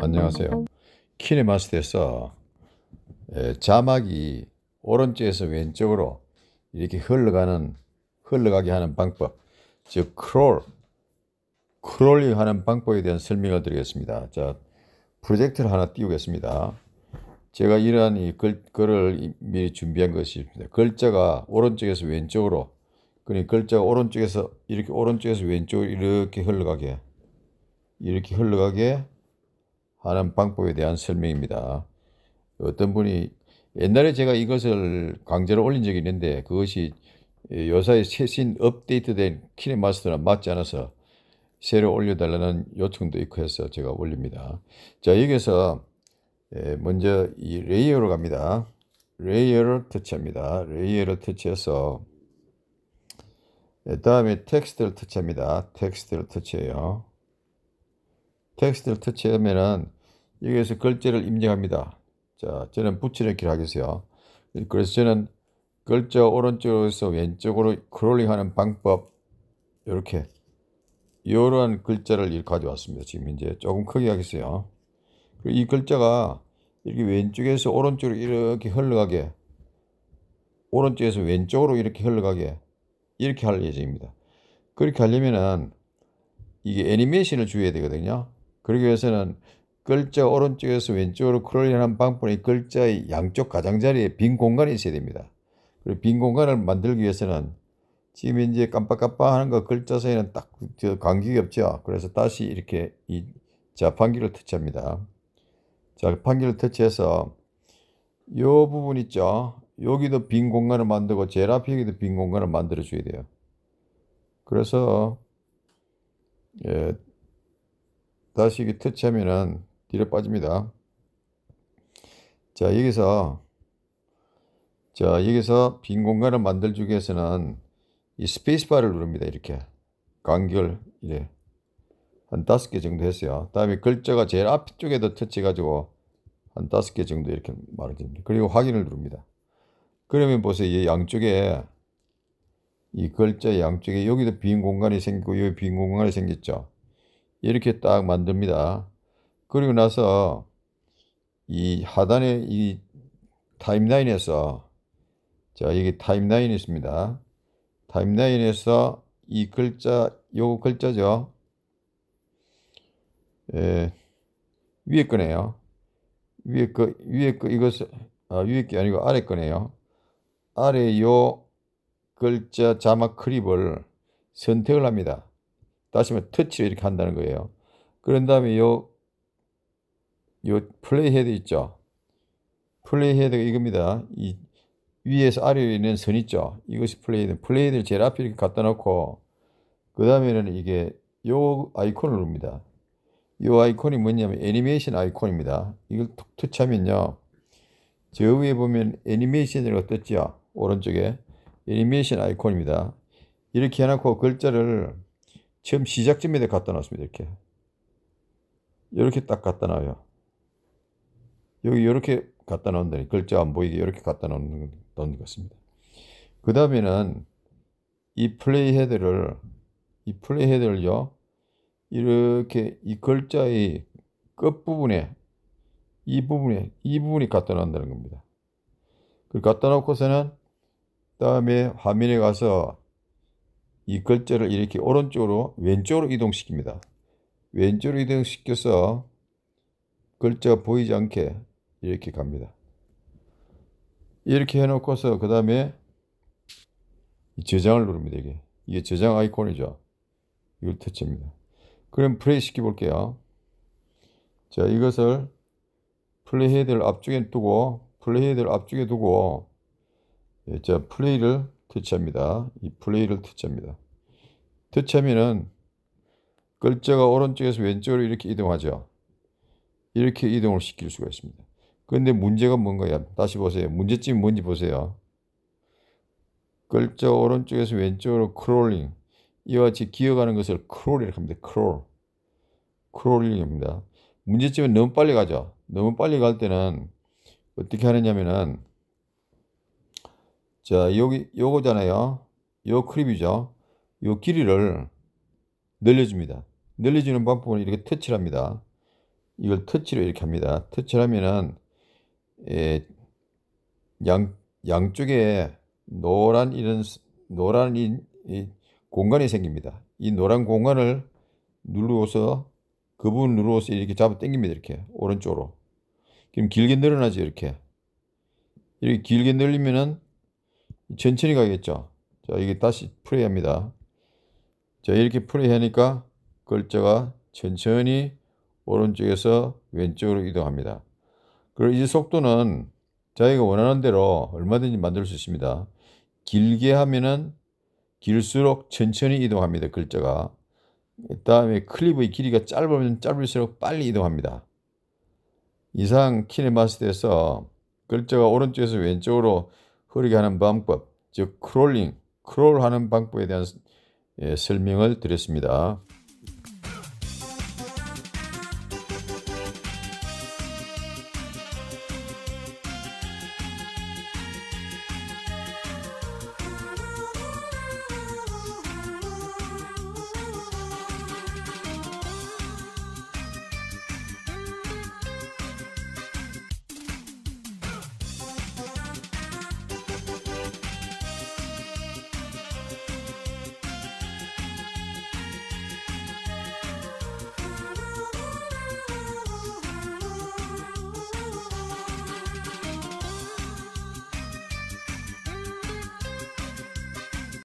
안녕하세요. 키네마스터에서 예, 자막이 오른쪽에서 왼쪽으로 이렇게 흘러가는 흘러가게 하는 방법, 즉 크롤, 크롤링 하는 방법에 대한 설명을 드리겠습니다. 자, 프로젝트를 하나 띄우겠습니다. 제가 이러한 이 글, 글을 미리 준비한 것이 니다 글자가 오른쪽에서 왼쪽으로, 그니 글자가 오른쪽에서 이렇게 오른쪽에서 왼쪽으로 이렇게 흘러가게, 이렇게 흘러가게 하는 방법에 대한 설명입니다. 어떤 분이 옛날에 제가 이것을 강제로 올린 적이 있는데 그것이 요사의 최신 업데이트된 키네마스터랑 맞지 않아서 새로 올려달라는 요청도 있고 해서 제가 올립니다. 자 여기서 예, 먼저 이 레이어로 갑니다. 레이어를 터치합니다. 레이어를 터치해서 예, 다음에 텍스트를 터치합니다. 텍스트를 터치해요. 텍스트를 터치하면은 여기에서 글자를 입력합니다. 자, 저는 붙여넣기를 하겠어요. 그래서 저는 글자 오른쪽에서 왼쪽으로 크롤링하는 방법 이렇게 이런 글자를 가져왔습니다. 지금 이제 조금 크게 하겠어요. 이 글자가 이렇게 왼쪽에서 오른쪽으로 이렇게 흘러가게 오른쪽에서 왼쪽으로 이렇게 흘러가게 이렇게 할 예정입니다. 그렇게 하려면은 이게 애니메이션을 주어야 되거든요. 그러기 위해서는 글자 오른쪽에서 왼쪽으로 크롤링하는 방법이 글자의 양쪽 가장자리에 빈 공간이 있어야 됩니다. 그리고 빈 공간을 만들기 위해서는 지금 이제 깜빡깜빡하는 거 글자 사이는 딱 간격이 없죠. 그래서 다시 이렇게 이 자판기를 터치합니다. 자판기를 터치해서 이 부분 있죠. 여기도 빈 공간을 만들고 제일 앞에 여기도 빈 공간을 만들어 줘야 돼요. 그래서 예, 다시 이게 터치하면은 뒤로 빠집니다. 자, 여기서 자, 여기서 빈 공간을 만들기 위해서는 이 스페이스바를 누릅니다. 이렇게. 간결 이래. 한 다섯 개 정도 했어요. 다음에 글자가 제일 앞쪽에다 터치해가지고 한 다섯 개 정도 이렇게 말해줍니다. 그리고 확인을 누릅니다. 그러면 보세요. 이 양쪽에 이 글자 양쪽에 여기도 빈 공간이 생기고 여기 빈 공간이 생겼죠. 이렇게 딱 만듭니다. 그리고 나서 이 하단에 이 타임라인에서 자 여기 타임라인 있습니다. 타임라인에서 이 글자 요 글자죠. 예, 위에 거네요. 위에 거 위에 거 이것을 아, 위에 게 아니고 아래 거네요. 아래 요 글자 자막 클립을 선택을 합니다. 다시 말해 터치를 이렇게 한다는 거예요. 그런 다음에 요요 플레이 헤드 있죠. 플레이 헤드가 이겁니다. 이 위에서 아래에 있는 선 있죠. 이것이 플레이 헤드. 플레이 헤드를 제일 앞에 이렇게 갖다 놓고 그 다음에는 이게 요 아이콘을 누릅니다. 요 아이콘이 뭐냐면 애니메이션 아이콘입니다. 이걸 툭 터치하면요. 저 위에 보면 애니메이션이라고 떴죠. 오른쪽에 애니메이션 아이콘입니다. 이렇게 해놓고 글자를 처음 시작점에다 갖다 놨습니다. 이렇게. 이렇게 딱 갖다 놔요. 여기 이렇게 갖다 놓는다니 글자 안 보이게 이렇게 갖다 놓는, 놓는 것입니다. 그 다음에는 이 플레이 헤드를 이 플레이 헤드를요 이렇게 이 글자의 끝부분에 이 부분에 이 부분이 갖다 놓는다는 겁니다. 그 갖다 놓고서는 다음에 화면에 가서 이 글자를 이렇게 오른쪽으로 왼쪽으로 이동시킵니다. 왼쪽으로 이동시켜서 글자 보이지 않게 이렇게 갑니다. 이렇게 해놓고서 그 다음에 저장을 누릅니다. 이게 이게 저장 아이콘이죠. 이걸 터치합니다. 그럼 플레이 시켜 볼게요. 자 이것을 플레이 헤드를 앞쪽에 두고 플레이 헤드를 앞쪽에 두고 예, 자 플레이를 터치합니다. 이 플레이를 터치합니다. 터치하면은 글자가 오른쪽에서 왼쪽으로 이렇게 이동하죠. 이렇게 이동을 시킬 수가 있습니다. 그런데 문제가 뭔가요? 다시 보세요. 문제점이 뭔지 보세요. 글자 오른쪽에서 왼쪽으로 크롤링. 이와 같이 기어가는 것을 크롤이라고 합니다. 크롤. 크롤링입니다. 문제점은 너무 빨리 가죠. 너무 빨리 갈 때는 어떻게 하느냐면은 자, 여기 요거잖아요. 요 크립이죠. 요 길이를 늘려줍니다. 늘려주는 방법은 이렇게 터치를 합니다. 이걸 터치로 이렇게 합니다. 터치를 하면은 예, 양 양쪽에 노란 이런 노란 이, 이 공간이 생깁니다. 이 노란 공간을 누르고서 그 부분 누르고서 이렇게 잡아 당깁니다. 이렇게 오른쪽으로. 그럼 길게 늘어나죠. 이렇게. 이렇게 길게 늘리면은 천천히 가겠죠. 자, 이게 다시 풀어야 합니다. 자, 이렇게 풀어야 하니까 글자가 천천히 오른쪽에서 왼쪽으로 이동합니다. 그리고 이 속도는 자기가 원하는 대로 얼마든지 만들 수 있습니다. 길게 하면은 길수록 천천히 이동합니다. 글자가. 그 다음에 클립의 길이가 짧으면 짧을수록 빨리 이동합니다. 이상 키네마스터에서 글자가 오른쪽에서 왼쪽으로 흐르게 하는 방법, 즉 크롤링, 크롤하는 방법에 대한 예, 설명을 드렸습니다.